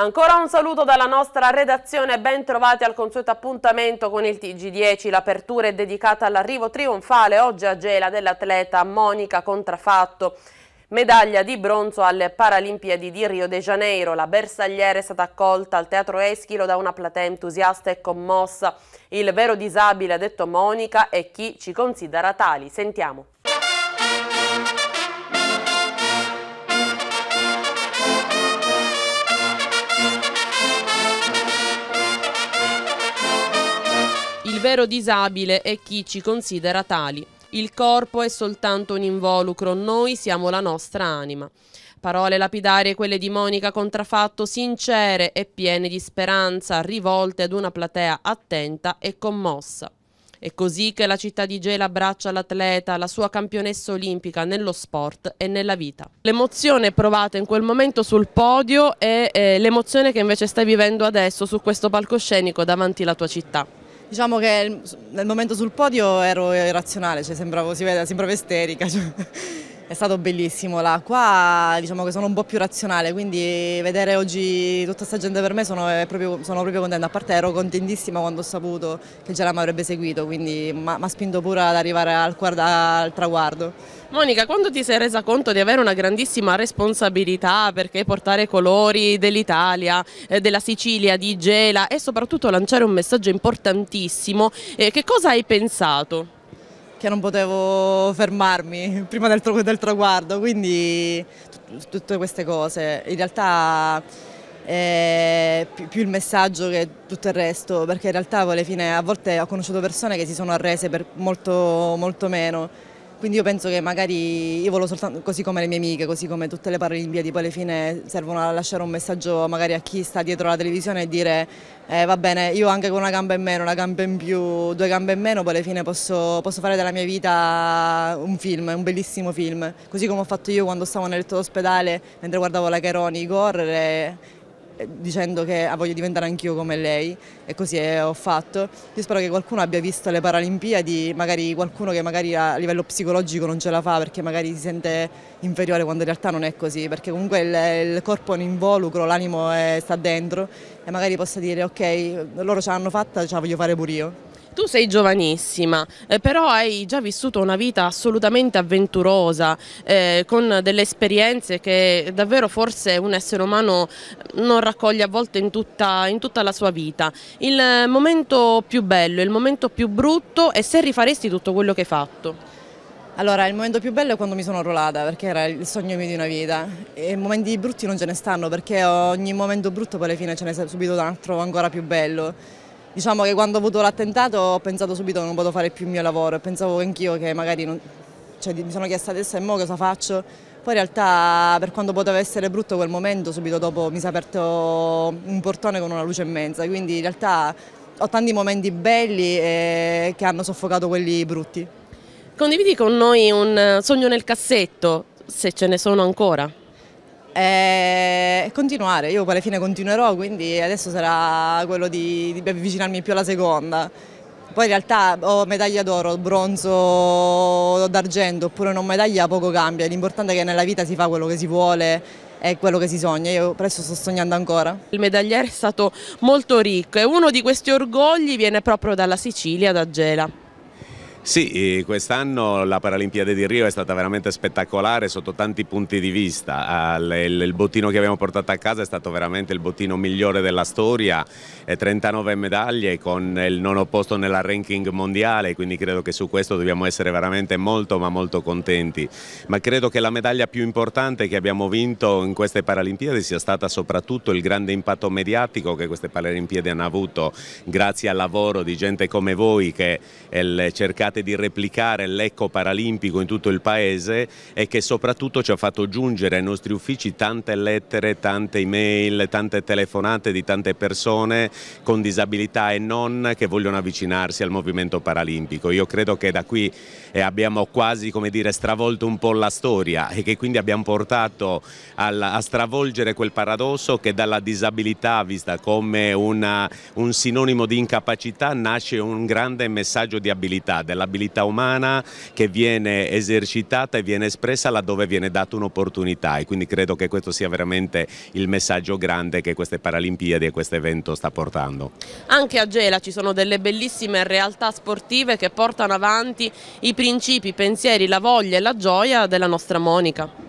Ancora un saluto dalla nostra redazione, ben trovati al consueto appuntamento con il TG10. L'apertura è dedicata all'arrivo trionfale oggi a Gela dell'atleta Monica Contrafatto. Medaglia di bronzo alle Paralimpiadi di Rio de Janeiro. La bersagliera è stata accolta al Teatro Eschilo da una platea entusiasta e commossa. Il vero disabile, ha detto Monica, è chi ci considera tali. Sentiamo. Il vero disabile è chi ci considera tali. Il corpo è soltanto un involucro, noi siamo la nostra anima. Parole lapidarie quelle di Monica Contrafatto, sincere e piene di speranza, rivolte ad una platea attenta e commossa. È così che la città di Gela abbraccia l'atleta, la sua campionessa olimpica nello sport e nella vita. L'emozione provata in quel momento sul podio e eh, l'emozione che invece stai vivendo adesso su questo palcoscenico davanti alla tua città. Diciamo che nel momento sul podio ero irrazionale, cioè sembravo, si vede, sembravo isterica. Cioè. È stato bellissimo là, qua diciamo che sono un po' più razionale, quindi vedere oggi tutta questa gente per me sono proprio, sono proprio, contenta, a parte ero contentissima quando ho saputo che Gerama avrebbe seguito, quindi mi ha spinto pure ad arrivare al, al traguardo. Monica, quando ti sei resa conto di avere una grandissima responsabilità perché portare colori dell'Italia, eh, della Sicilia, di Gela e soprattutto lanciare un messaggio importantissimo, eh, che cosa hai pensato? che non potevo fermarmi prima del, del traguardo, quindi tutte queste cose. In realtà è eh, più il messaggio che tutto il resto, perché in realtà poi alla fine a volte ho conosciuto persone che si sono arrese per molto, molto meno. Quindi io penso che magari io volo soltanto così come le mie amiche, così come tutte le Paralimpiadi, poi alla fine servono a lasciare un messaggio magari a chi sta dietro la televisione e dire eh, va bene, io anche con una gamba in meno, una gamba in più, due gambe in meno, poi alla fine posso, posso fare della mia vita un film, un bellissimo film. Così come ho fatto io quando stavo nel letto d'ospedale, mentre guardavo la Cheroni correre eh, dicendo che ah, voglio diventare anch'io come lei e così ho fatto. Io spero che qualcuno abbia visto le Paralimpiadi, magari qualcuno che magari a livello psicologico non ce la fa perché magari si sente inferiore quando in realtà non è così, perché comunque il, il corpo è un involucro, l'animo eh, sta dentro e magari possa dire ok, loro ce l'hanno fatta, ce la voglio fare pure io. Tu sei giovanissima, eh, però hai già vissuto una vita assolutamente avventurosa, eh, con delle esperienze che davvero forse un essere umano non raccoglie a volte in tutta, in tutta la sua vita. Il momento più bello, il momento più brutto e se rifaresti tutto quello che hai fatto? Allora, il momento più bello è quando mi sono arruolata, perché era il sogno mio di una vita. E momenti brutti non ce ne stanno, perché ogni momento brutto poi alla fine ce n'è subito un altro ancora più bello. Diciamo che quando ho avuto l'attentato ho pensato subito che non potevo fare più il mio lavoro e pensavo anch'io che magari non... cioè, mi sono chiesta adesso e mo cosa faccio. Poi in realtà per quanto poteva essere brutto quel momento, subito dopo mi si è aperto un portone con una luce immensa, quindi in realtà ho tanti momenti belli eh, che hanno soffocato quelli brutti. Condividi con noi un eh, sogno nel cassetto, se ce ne sono ancora? e eh, continuare, io poi alla fine continuerò, quindi adesso sarà quello di, di avvicinarmi più alla seconda. Poi in realtà ho medaglia d'oro, bronzo, d'argento oppure non medaglia poco cambia, l'importante è che nella vita si fa quello che si vuole è quello che si sogna, io presto sto sognando ancora. Il medagliere è stato molto ricco e uno di questi orgogli viene proprio dalla Sicilia, da Gela. Sì, quest'anno la Paralimpiade di Rio è stata veramente spettacolare sotto tanti punti di vista. Il bottino che abbiamo portato a casa è stato veramente il bottino migliore della storia, 39 eh, medaglie con il nono posto nella ranking mondiale, quindi credo che su questo dobbiamo essere veramente molto ma molto contenti. Ma credo che la medaglia più importante che abbiamo vinto in queste Paralimpiadi sia stata soprattutto il grande impatto mediatico che queste Paralimpiadi hanno avuto grazie al lavoro di gente come voi che eh, cercate cercate di replicare l'eco paralimpico in tutto il paese e che soprattutto ci ha fatto giungere ai nostri uffici tante lettere, tante email, tante telefonate di tante persone con disabilità e non che vogliono avvicinarsi al movimento paralimpico. Io credo che da qui eh, abbiamo quasi come dire, stravolto un po' la storia e che quindi abbiamo portato a stravolgere quel paradosso che dalla disabilità vista come una, un sinonimo di incapacità nasce un grande messaggio di abilità, della l'abilità umana che viene esercitata e viene espressa laddove viene data un'opportunità e quindi credo che questo sia veramente il messaggio grande che queste Paralimpiadi e questo evento sta portando. Anche a Gela ci sono delle bellissime realtà sportive che portano avanti i principi, i pensieri, la voglia e la gioia della nostra Monica.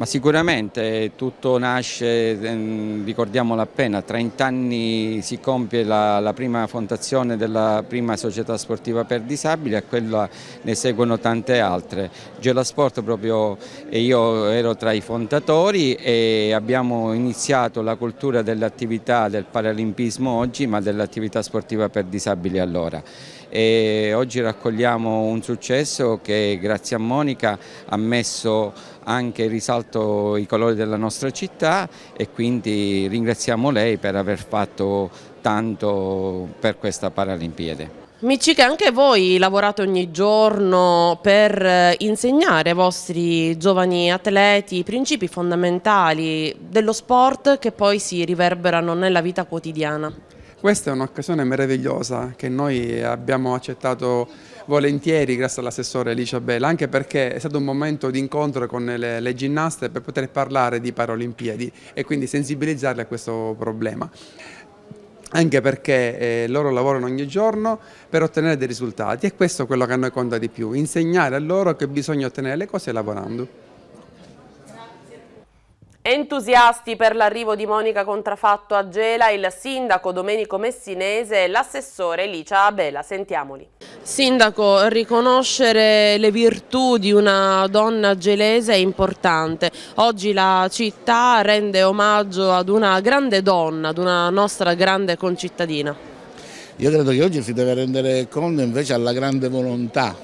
Ma sicuramente eh, tutto nasce, ehm, ricordiamolo appena, 30 anni si compie la, la, prima fondazione della prima società sportiva per disabili, a quella ne seguono tante altre. Gelasport proprio io ero tra i fondatori e abbiamo iniziato la cultura dell'attività del paralimpismo oggi, ma dell'attività sportiva per disabili allora. E oggi raccogliamo un successo che grazie a Monica ha messo anche in risalto i colori della nostra città e quindi ringraziamo lei per aver fatto tanto per questa Paralimpiade. Micica, anche voi lavorate ogni giorno per eh, insegnare ai vostri giovani atleti i principi fondamentali dello sport che poi si riverberano nella vita quotidiana. Questa è un'occasione meravigliosa che noi abbiamo accettato volentieri grazie all'assessore Alicia Bella, anche perché è stato un momento di incontro con le, le ginnaste per poter parlare di Paralimpiadi e quindi sensibilizzarle a questo problema anche perché eh, loro lavorano ogni giorno per ottenere dei risultati e questo è quello che a noi conta di più, insegnare a loro che bisogna ottenere le cose lavorando. Entusiasti per l'arrivo di Monica Contrafatto a Gela, il sindaco Domenico Messinese e l'assessore Licia Abela. Sentiamoli. Sindaco, riconoscere le virtù di una donna gelese è importante. Oggi la città rende omaggio ad una grande donna, ad una nostra grande concittadina. Io credo che oggi si deve rendere conto invece alla grande volontà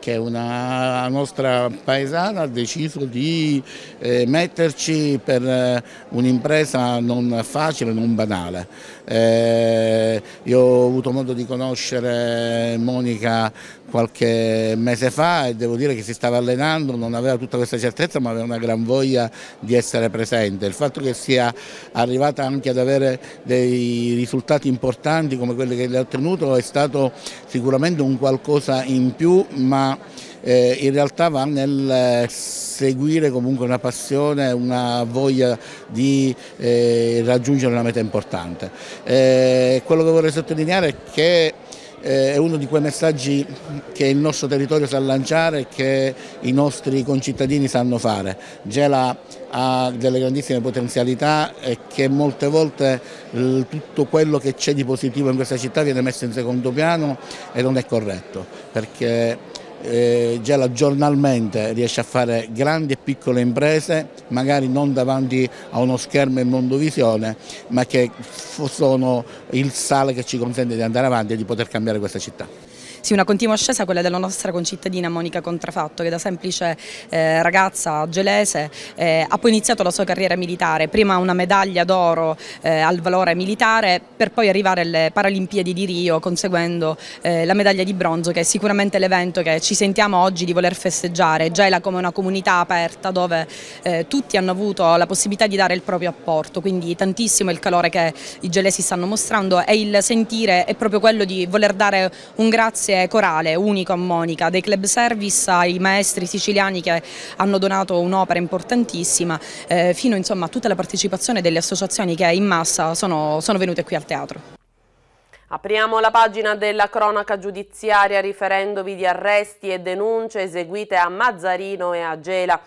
che è una nostra paesana, ha deciso di eh, metterci per eh, un'impresa non facile, non banale. Eh, io ho avuto modo di conoscere Monica qualche mese fa e devo dire che si stava allenando, non aveva tutta questa certezza ma aveva una gran voglia di essere presente. Il fatto che sia arrivata anche ad avere dei risultati importanti come quelli che le ha ottenuto è stato sicuramente un qualcosa in più ma eh, in realtà va nel seguire comunque una passione, una voglia di eh, raggiungere una meta importante. Eh, quello che vorrei sottolineare è che eh, è uno di quei messaggi che il nostro territorio sa lanciare e che i nostri concittadini sanno fare. Gela ha delle grandissime potenzialità e che molte volte tutto quello che c'è di positivo in questa città viene messo in secondo piano e non è corretto perché eh, giornalmente riesce a fare grandi e piccole imprese, magari non davanti a uno schermo in mondovisione, ma che sono il sale che ci consente di andare avanti e di poter cambiare questa città. Sì, una continua ascesa quella della nostra concittadina Monica Contrafatto che da semplice eh, ragazza gelese eh, ha poi iniziato la sua carriera militare, prima una medaglia d'oro eh, al valore militare per poi arrivare alle Paralimpiadi di Rio conseguendo eh, la medaglia di bronzo che è sicuramente l'evento che ci sentiamo oggi di voler festeggiare, Gela come una comunità aperta dove eh, tutti hanno avuto la possibilità di dare il proprio apporto, quindi tantissimo il calore che i gelesi stanno mostrando e il sentire è proprio quello di voler dare un grazie servizio corale unico a Monica, dei club service ai maestri siciliani che hanno donato un'opera importantissima, eh, fino insomma, a tutta la partecipazione delle associazioni che in massa sono, sono venute qui al teatro. Apriamo la pagina della cronaca giudiziaria riferendovi di arresti e denunce eseguite a Mazzarino e a Gela.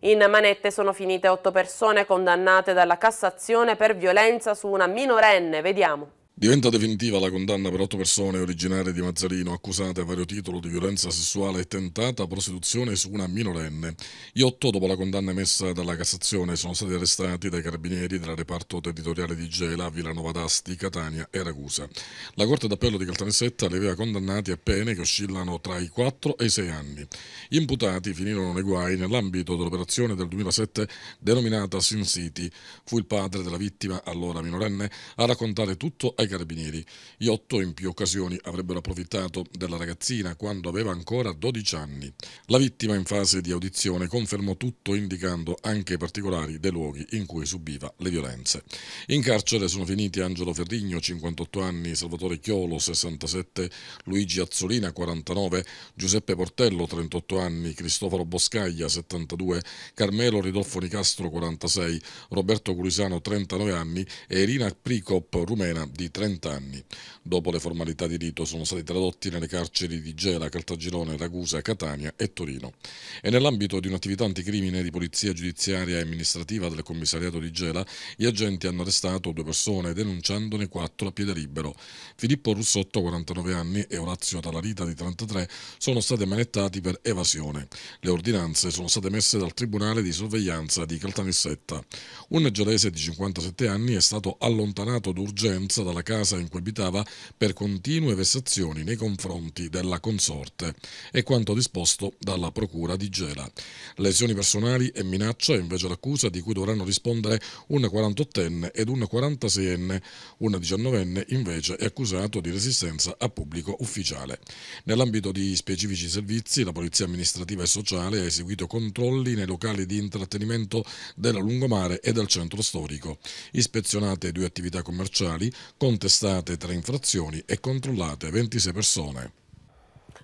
In manette sono finite otto persone condannate dalla Cassazione per violenza su una minorenne. Vediamo. Diventa definitiva la condanna per otto persone originarie di Mazzarino accusate a vario titolo di violenza sessuale e tentata prostituzione su una minorenne. Gli otto, dopo la condanna emessa dalla Cassazione, sono stati arrestati dai carabinieri del reparto territoriale di Gela, Villanova d'Asti, Catania e Ragusa. La Corte d'Appello di Caltanissetta li aveva condannati a pene che oscillano tra i 4 e i 6 anni. Gli imputati finirono nei guai nell'ambito dell'operazione del 2007 denominata Sin City. Fu il padre della vittima, allora minorenne, a raccontare tutto ai dai carabinieri. Gli otto in più occasioni avrebbero approfittato della ragazzina quando aveva ancora 12 anni. La vittima in fase di audizione confermò tutto indicando anche i particolari dei luoghi in cui subiva le violenze. In carcere sono finiti Angelo Ferrigno, 58 anni, Salvatore Chiolo, 67, Luigi Azzolina, 49, Giuseppe Portello, 38 anni, Cristoforo Boscaglia, 72, Carmelo Ridolfo Nicastro, 46, Roberto Curisano, 39 anni e Irina Pricop, rumena, di 30. 30 anni. Dopo le formalità di rito sono stati tradotti nelle carceri di Gela, Caltagirone, Ragusa, Catania e Torino. E nell'ambito di un'attività anticrimine di polizia giudiziaria e amministrativa del commissariato di Gela, gli agenti hanno arrestato due persone denunciandone quattro a piede libero. Filippo Russotto, 49 anni, e Orazio Talarita, di 33, sono stati manettati per evasione. Le ordinanze sono state messe dal Tribunale di Sorveglianza di Caltanissetta. Un gelese di 57 anni è stato allontanato d'urgenza dalla casa in cui abitava per continue vessazioni nei confronti della consorte e quanto disposto dalla procura di Gela. Lesioni personali e minaccia invece l'accusa di cui dovranno rispondere un 48enne ed un 46enne, un 19enne invece è accusato di resistenza a pubblico ufficiale. Nell'ambito di specifici servizi la Polizia amministrativa e sociale ha eseguito controlli nei locali di intrattenimento della lungomare e del centro storico, ispezionate due attività commerciali, con contestate tre infrazioni e controllate 26 persone.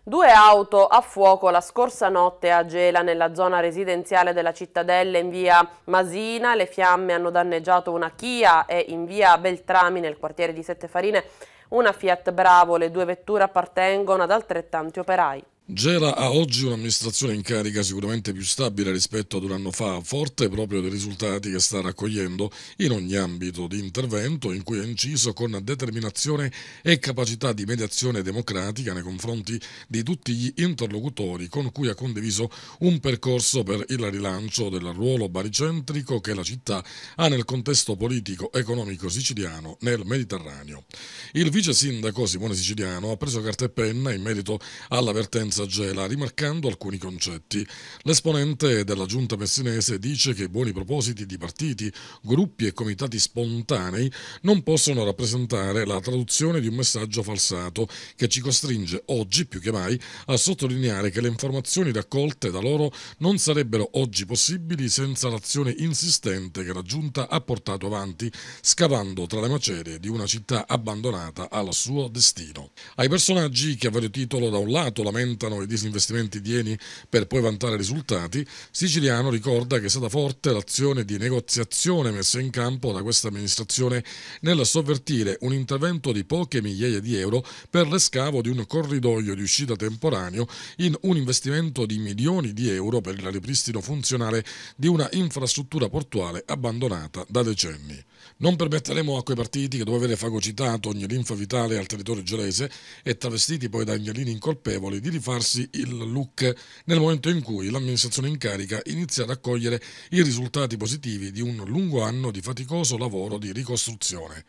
Due auto a fuoco la scorsa notte a Gela nella zona residenziale della cittadella in via Masina. Le fiamme hanno danneggiato una Kia e in via Beltrami nel quartiere di Sette Farine una Fiat Bravo. Le due vetture appartengono ad altrettanti operai. Gela ha oggi un'amministrazione in carica sicuramente più stabile rispetto ad un anno fa, forte proprio dei risultati che sta raccogliendo in ogni ambito di intervento in cui è inciso con determinazione e capacità di mediazione democratica nei confronti di tutti gli interlocutori con cui ha condiviso un percorso per il rilancio del ruolo baricentrico che la città ha nel contesto politico-economico siciliano nel Mediterraneo. Il vice sindaco Simone Siciliano ha preso carta e penna in merito all'avvertenza Zagela rimarcando alcuni concetti. L'esponente della giunta messinese dice che i buoni propositi di partiti, gruppi e comitati spontanei non possono rappresentare la traduzione di un messaggio falsato che ci costringe oggi più che mai a sottolineare che le informazioni raccolte da loro non sarebbero oggi possibili senza l'azione insistente che la giunta ha portato avanti scavando tra le macerie di una città abbandonata al suo destino. Ai personaggi che a vario titolo da un lato lamentano vantano i disinvestimenti di Eni per poi vantare risultati, Siciliano ricorda che è stata forte l'azione di negoziazione messa in campo da questa amministrazione nel sovvertire un intervento di poche migliaia di euro per l'escavo di un corridoio di uscita temporaneo in un investimento di milioni di euro per il ripristino funzionale di una infrastruttura portuale abbandonata da decenni. Non permetteremo a quei partiti che dopo aver fagocitato ogni linfa vitale al territorio gelese e travestiti poi da agnellini incolpevoli di rifare farsi il look nel momento in cui l'amministrazione in carica inizia ad accogliere i risultati positivi di un lungo anno di faticoso lavoro di ricostruzione.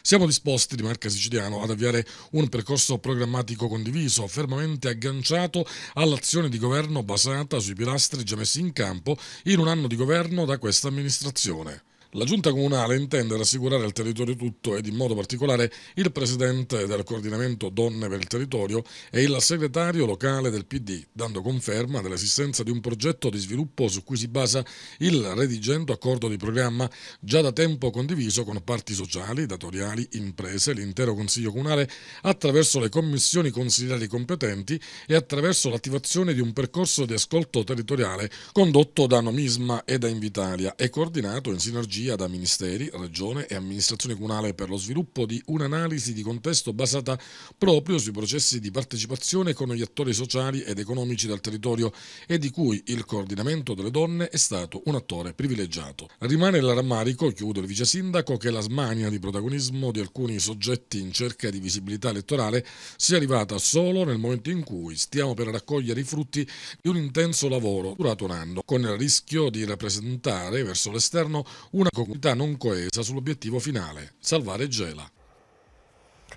Siamo disposti di Marca Siciliano ad avviare un percorso programmatico condiviso, fermamente agganciato all'azione di governo basata sui pilastri già messi in campo in un anno di governo da questa amministrazione. La giunta comunale intende rassicurare il territorio tutto ed in modo particolare il presidente del coordinamento Donne per il territorio e il segretario locale del PD, dando conferma dell'esistenza di un progetto di sviluppo su cui si basa il redigendo accordo di programma già da tempo condiviso con parti sociali, datoriali, imprese, l'intero Consiglio Comunale attraverso le commissioni consigliari competenti e attraverso l'attivazione di un percorso di ascolto territoriale condotto da Nomisma e da Invitalia e coordinato in sinergia regia da Ministeri, Regione e Amministrazione Comunale per lo sviluppo di un'analisi di contesto basata proprio sui processi di partecipazione con gli attori sociali ed economici del territorio e di cui il coordinamento delle donne è stato un attore privilegiato. Rimane il rammarico, chiude il vice sindaco, che la smania di protagonismo di alcuni soggetti in cerca di visibilità elettorale sia arrivata solo nel momento in cui stiamo per raccogliere i frutti di un intenso lavoro durato un anno, con il rischio di rappresentare verso l'esterno una una comunità non coesa sull'obiettivo finale, salvare Gela.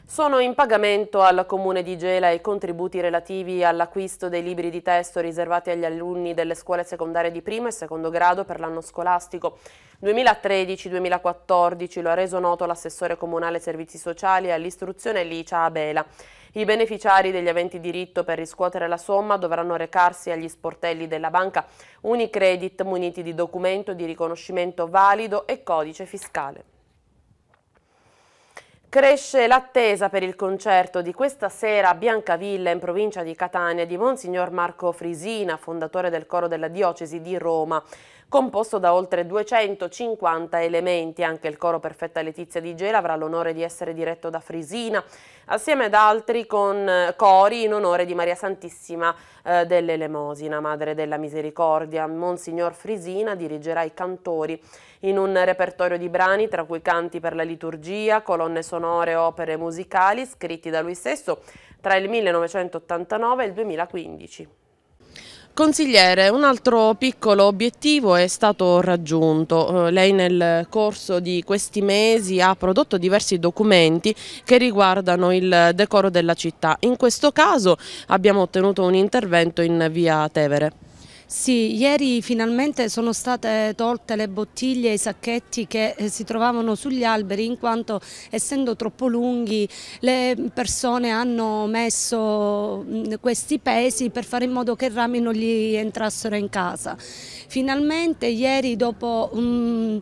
Sono in pagamento al Comune di Gela i contributi relativi all'acquisto dei libri di testo riservati agli alunni delle scuole secondarie di primo e secondo grado per l'anno scolastico 2013-2014, lo ha reso noto l'assessore comunale servizi sociali all'istruzione Licia Abela. I beneficiari degli aventi diritto per riscuotere la somma dovranno recarsi agli sportelli della banca Unicredit muniti di documento di riconoscimento valido e codice fiscale. Cresce l'attesa per il concerto di questa sera a Biancavilla in provincia di Catania di Monsignor Marco Frisina, fondatore del coro della diocesi di Roma composto da oltre 250 elementi. Anche il coro Perfetta Letizia di Gela avrà l'onore di essere diretto da Frisina, assieme ad altri con eh, cori in onore di Maria Santissima eh, dell'Elemosina, Madre della Misericordia. Monsignor Frisina dirigerà i cantori in un repertorio di brani, tra cui canti per la liturgia, colonne sonore, opere musicali, scritti da lui stesso tra il 1989 e il 2015. Consigliere, un altro piccolo obiettivo è stato raggiunto. Eh, lei nel corso di questi mesi ha prodotto diversi documenti che riguardano il decoro della città. In questo caso abbiamo ottenuto un intervento in via Tevere. Sì, ieri finalmente sono state tolte le bottiglie e i sacchetti che eh, si trovavano sugli alberi in quanto essendo troppo lunghi le persone hanno messo questi pesi per fare in modo che i rami non gli entrassero in casa. Finalmente ieri dopo... Um,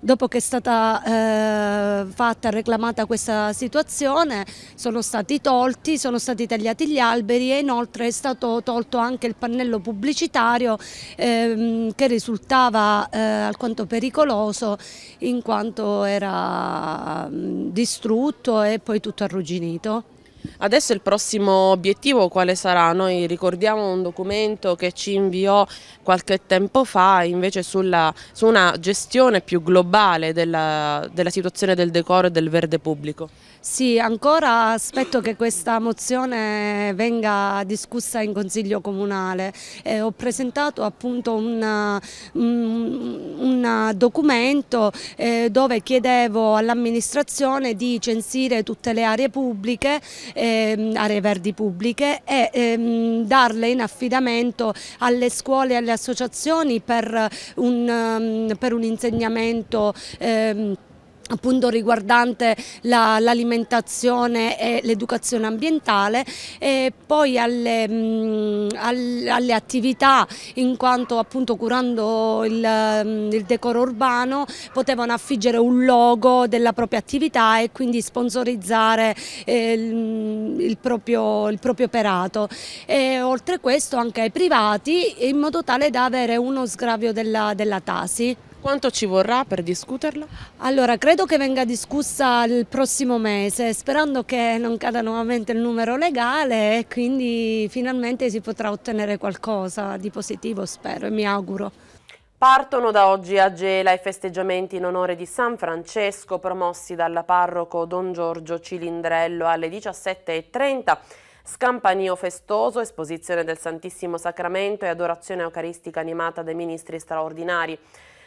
dopo che è stata eh, fatta e reclamata questa situazione sono stati tolti, sono stati tagliati gli alberi e inoltre è stato tolto anche il pannello pubblicitario ehm, che risultava eh, alquanto pericoloso in quanto era mh, mm, distrutto e poi tutto arrugginito. Adesso il prossimo obiettivo quale sarà? Noi ricordiamo un documento che ci inviò qualche tempo fa invece sulla, su una gestione più globale della, della situazione del decoro e del verde pubblico. Sì, ancora aspetto che questa mozione venga discussa in Consiglio Comunale. Eh, ho presentato appunto un, mm, documento eh, dove chiedevo all'amministrazione di censire tutte le aree pubbliche, eh, aree verdi pubbliche e ehm, darle in affidamento alle scuole e alle associazioni per un, mm, per un insegnamento ehm, appunto riguardante l'alimentazione la, e l'educazione ambientale e poi alle, mh, mm, al, alle, attività in quanto appunto curando il, mh, mm, il, decoro urbano potevano affiggere un logo della propria attività e quindi sponsorizzare eh, il, mm, il, proprio, il, proprio, operato e oltre questo anche ai privati in modo tale da avere uno sgravio della, della Tasi. Quanto ci vorrà per discuterla? Allora, credo che venga discussa il prossimo mese, sperando che non cada nuovamente il numero legale e quindi finalmente si potrà ottenere qualcosa di positivo, spero e mi auguro. Partono da oggi a Gela i festeggiamenti in onore di San Francesco promossi dal parroco Don Giorgio Cilindrello alle 17.30. Scampanio festoso, esposizione del Santissimo Sacramento e adorazione eucaristica animata dai ministri straordinari.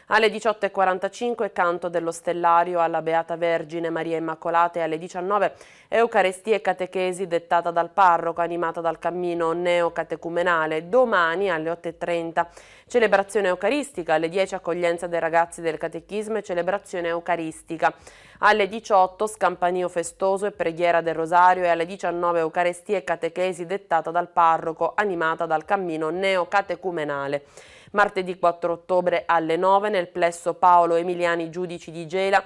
Alle 18.45 canto dello stellario alla Beata Vergine Maria Immacolata e alle 19 Eucaristia e catechesi dettata dal parroco, animata dal cammino neocatecumenale. Domani alle 8.30 celebrazione eucaristica, alle 10 accoglienza dei ragazzi del catechismo e celebrazione eucaristica. Alle 18 scampanio festoso e preghiera del rosario e alle 19 Eucaristia e catechesi dettata dal parroco, animata dal cammino neocatecumenale martedì 4 ottobre alle 9 nel plesso Paolo Emiliani Giudici di Gela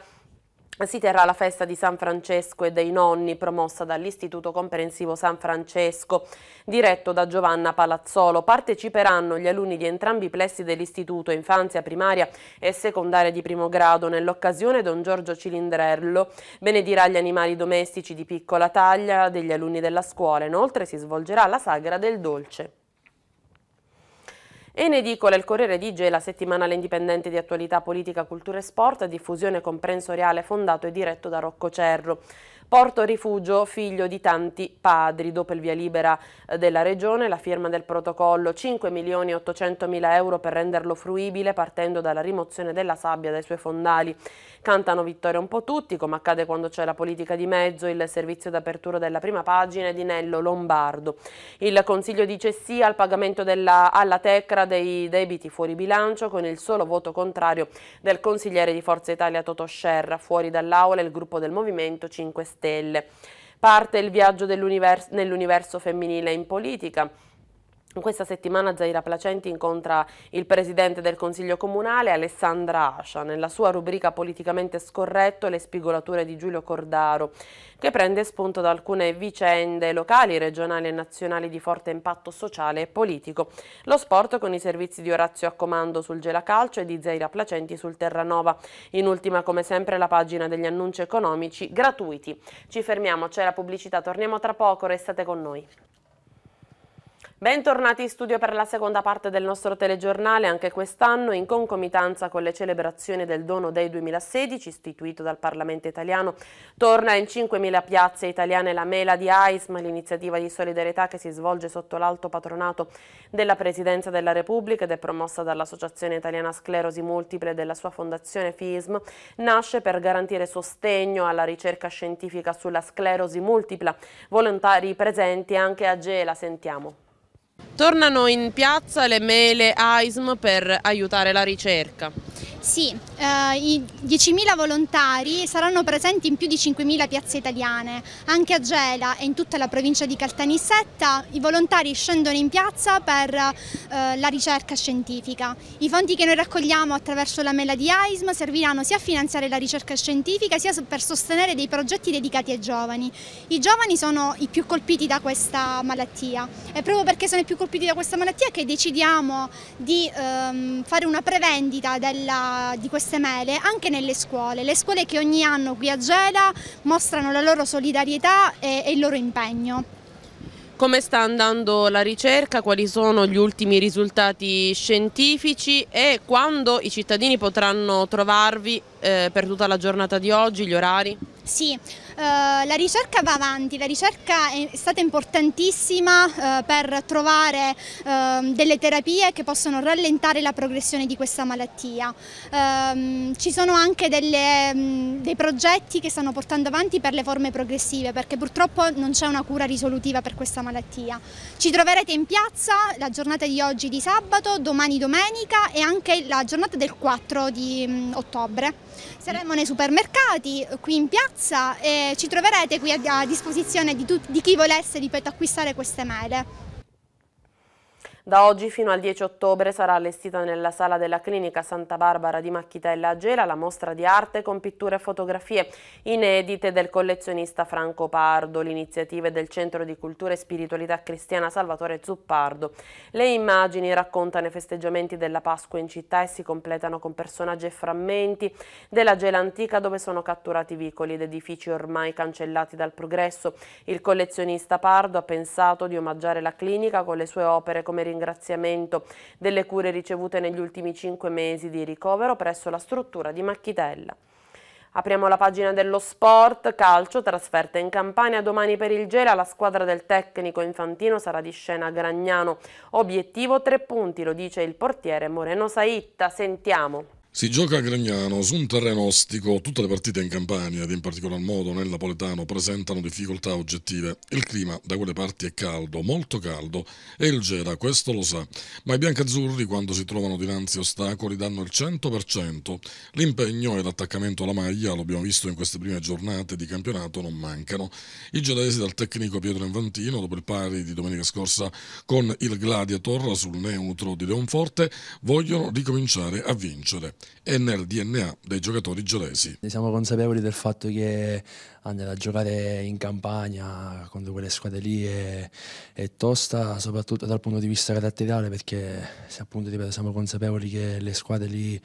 si terrà la festa di San Francesco e dei nonni promossa dall'Istituto Comprensivo San Francesco, diretto da Giovanna Palazzolo. Parteciperanno gli alunni di entrambi i plessi dell'istituto, infanzia, primaria e secondaria di primo grado. Nell'occasione Don Giorgio Cilindrello benedirà gli animali domestici di piccola taglia degli alunni della scuola. Inoltre si svolgerà la sagra del dolce. E in edicola il Corriere di Gela, settimanale indipendente di attualità politica, cultura e sport, diffusione comprensoriale fondato e diretto da Rocco Cerro. Porto Rifugio, figlio di tanti padri. Dopo il via libera eh, della Regione, la firma del protocollo 5 milioni 800 mila euro per renderlo fruibile partendo dalla rimozione della sabbia dai suoi fondali. Cantano vittoria un po' tutti, come accade quando c'è la politica di mezzo, il servizio d'apertura della prima pagina è di Nello Lombardo. Il Consiglio dice sì al pagamento della, alla Tecra dei debiti fuori bilancio con il solo voto contrario del consigliere di Forza Italia Totoscerra. Fuori dall'aula il gruppo del Movimento 5 Stelle. Stelle. Parte il viaggio nell'universo femminile in politica. Questa settimana Zaira Placenti incontra il presidente del Consiglio Comunale Alessandra Ascia nella sua rubrica Politicamente scorretto le spigolature di Giulio Cordaro che prende spunto da alcune vicende locali, regionali e nazionali di forte impatto sociale e politico. Lo sport con i servizi di Orazio a comando sul Gelacalcio e di Zaira Placenti sul Terranova. In ultima come sempre la pagina degli annunci economici gratuiti. Ci fermiamo, c'è la pubblicità, torniamo tra poco, restate con noi. Bentornati in studio per la seconda parte del nostro telegiornale, anche quest'anno in concomitanza con le celebrazioni del Dono Day 2016 istituito dal Parlamento italiano. Torna in 5.000 piazze italiane la Mela di AISM, l'iniziativa di solidarietà che si svolge sotto l'alto patronato della Presidenza della Repubblica ed è promossa dall'Associazione Italiana Sclerosi Multiple e della sua fondazione FISM. Nasce per garantire sostegno alla ricerca scientifica sulla sclerosi multipla. Volontari presenti anche a Gela, sentiamo. Tornano in piazza le mele AISM per aiutare la ricerca. Sì, eh, i 10.000 volontari saranno presenti in più di 5.000 piazze italiane. Anche a Gela e in tutta la provincia di Caltanissetta i volontari scendono in piazza per eh, la ricerca scientifica. I fondi che noi raccogliamo attraverso la mela di AISM serviranno sia a finanziare la ricerca scientifica sia per sostenere dei progetti dedicati ai giovani. I giovani sono i più colpiti da questa malattia È proprio perché sono i più colpiti da questa malattia che decidiamo di ehm, fare una prevendita della di queste mele anche nelle scuole, le scuole che ogni anno qui a Gela mostrano la loro solidarietà e, e il loro impegno. Come sta andando la ricerca, quali sono gli ultimi risultati scientifici e quando i cittadini potranno trovarvi eh, per tutta la giornata di oggi, gli orari? Sì, eh, la ricerca va avanti, la ricerca è stata importantissima eh, per trovare ehm, delle terapie che possono rallentare la progressione di questa malattia. Ehm, ci sono anche delle, mm, dei progetti che stanno portando avanti per le forme progressive perché purtroppo non c'è una cura risolutiva per questa malattia. Ci troverete in piazza la giornata di oggi di sabato, domani domenica e anche la giornata del 4 di mm, ottobre. Saremo nei supermercati, qui in piazza e ci troverete qui a, disposizione di, di chi volesse ripeto, acquistare queste mele. Da oggi fino al 10 ottobre sarà allestita nella sala della clinica Santa Barbara di Macchitella a Gela la mostra di arte con pitture e fotografie inedite del collezionista Franco Pardo, l'iniziativa del Centro di Cultura e Spiritualità Cristiana Salvatore Zuppardo. Le immagini raccontano i festeggiamenti della Pasqua in città e si completano con personaggi e frammenti della Gela antica dove sono catturati vicoli ed edifici ormai cancellati dal progresso. Il collezionista Pardo ha pensato di omaggiare la clinica con le sue opere come ringraziamento ringraziamento delle cure ricevute negli ultimi cinque mesi di ricovero presso la struttura di Macchitella. Apriamo la pagina dello sport, calcio, trasferta in Campania, domani per il Gela la squadra del tecnico infantino sarà di scena a Gragnano, obiettivo tre punti, lo dice il portiere Moreno Saitta, sentiamo. Si gioca a Gragnano su un terreno ostico, tutte le partite in Campania ed in particolar modo nel napoletano presentano difficoltà oggettive. Il clima da quelle parti è caldo, molto caldo, e il Gera questo lo sa, ma i biancazzurri quando si trovano dinanzi ostacoli danno il 100%. L'impegno e l'attaccamento alla maglia, lo abbiamo visto in queste prime giornate di campionato, non mancano. I gelesi dal tecnico Pietro Invantino, dopo il pari di domenica scorsa con il Gladiator sul neutro di Leonforte, vogliono ricominciare a vincere è nel DNA dei giocatori giolesi. Siamo consapevoli del fatto che andare a giocare in campagna contro quelle squadre lì è, è, tosta, soprattutto dal punto di vista caratteriale, perché se appunto ripeto, siamo consapevoli che le squadre lì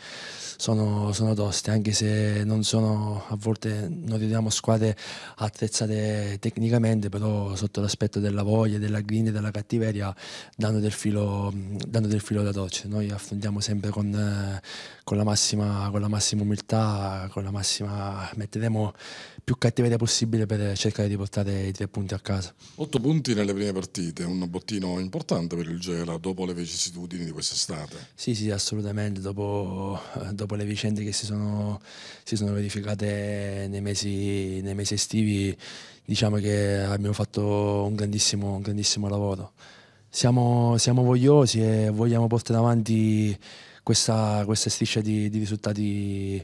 sono, sono toste, anche se non sono, a volte non vediamo squadre attrezzate tecnicamente, però sotto l'aspetto della voglia, della grinta e della cattiveria danno del filo, danno del filo da torcere. Noi affrontiamo sempre con, con, la massima, con la massima umiltà, con la massima metteremo più cattiveria media possibile per cercare di portare i tre punti a casa. Otto punti nelle prime partite, un bottino importante per il Gela dopo le vicissitudini di quest'estate. Sì, sì, assolutamente, dopo, eh, dopo le vicende che si sono, si sono verificate nei mesi, nei mesi, estivi, diciamo che abbiamo fatto un grandissimo, un grandissimo lavoro. Siamo, siamo vogliosi e vogliamo portare avanti questa, questa striscia di, di risultati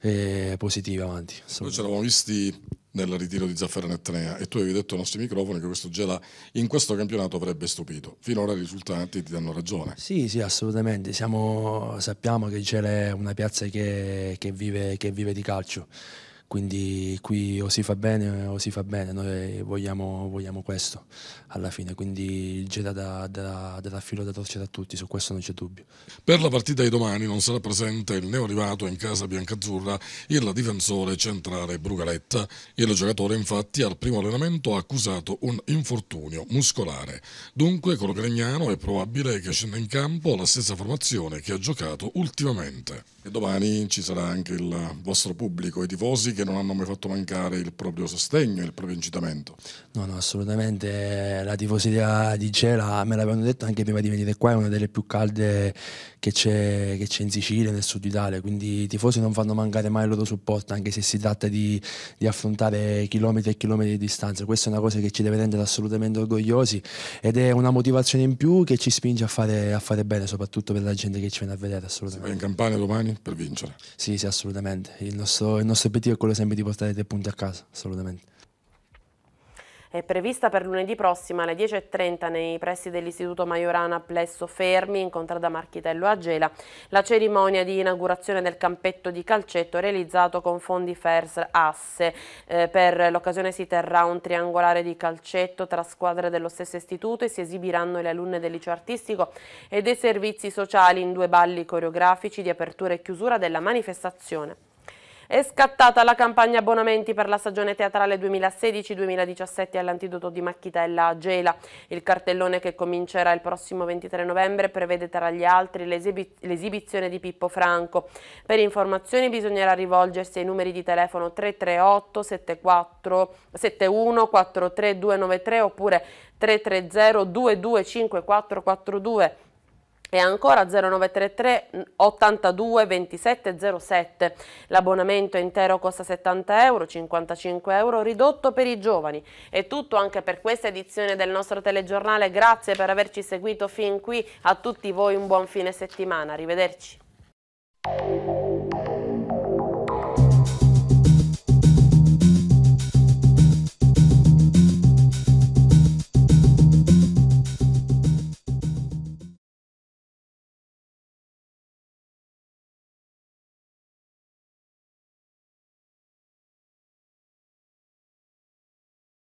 eh, positiva avanti. Noi ci eravamo visti nel ritiro di Zafferano Etnea e tu avevi detto ai nostri microfoni che questo Gela in questo campionato avrebbe stupito. Finora i risultati ti danno ragione. Sì, sì, assolutamente. Siamo, sappiamo che Gela è una piazza che, che, vive, che vive di calcio quindi qui o si fa bene o si fa bene, noi vogliamo, vogliamo questo alla fine, quindi il Gela da, da, da filo da torcere a tutti, su questo non c'è dubbio. Per la partita di domani non sarà presente il neo arrivato in casa biancazzurra, il difensore centrale Brugaletta, il giocatore infatti al primo allenamento ha accusato un infortunio muscolare, dunque con lo Gregnano è probabile che scenda in campo la stessa formazione che ha giocato ultimamente e domani ci sarà anche il vostro pubblico, i tifosi che non hanno mai fatto mancare il proprio sostegno, il proprio incitamento. No, no, assolutamente, eh, la tifoseria di Gela, me l'avevano detto anche prima di venire qua, è una delle più calde che c'è, che c'è in Sicilia, nel sud Italia, quindi i tifosi non fanno mancare mai il loro supporto, anche se si tratta di, di affrontare chilometri e chilometri di distanza, questa è una cosa che ci deve rendere assolutamente orgogliosi ed è una motivazione in più che ci spinge a fare, a fare bene, soprattutto per la gente che ci viene a vedere assolutamente. Sì, in campagna domani? per vincere. Sì, sì, assolutamente. Il nostro, il nostro obiettivo è quello sempre di portare tre punti a casa, assolutamente è prevista per lunedì prossima alle 10.30 nei pressi dell'Istituto Maiorana Plesso Fermi in contrada Marchitello a Gela la cerimonia di inaugurazione del campetto di calcetto realizzato con fondi FERS Asse. Eh, per l'occasione si terrà un triangolare di calcetto tra squadre dello stesso istituto e si esibiranno le alunne del liceo artistico e dei servizi sociali in due balli coreografici di apertura e chiusura della manifestazione. È scattata la campagna abbonamenti per la stagione teatrale 2016-2017 all'antidoto di Macchitella a Gela. Il cartellone che comincerà il prossimo 23 novembre prevede tra gli altri l'esibizione di Pippo Franco. Per informazioni bisognerà rivolgersi ai numeri di telefono 338 74 71 43293 oppure 330 225442 e ancora 0933 82 27 07. L'abbonamento intero costa 70 euro, 55 euro ridotto per i giovani. È tutto anche per questa edizione del nostro telegiornale. Grazie per averci seguito fin qui. A tutti voi un buon fine settimana. Arrivederci.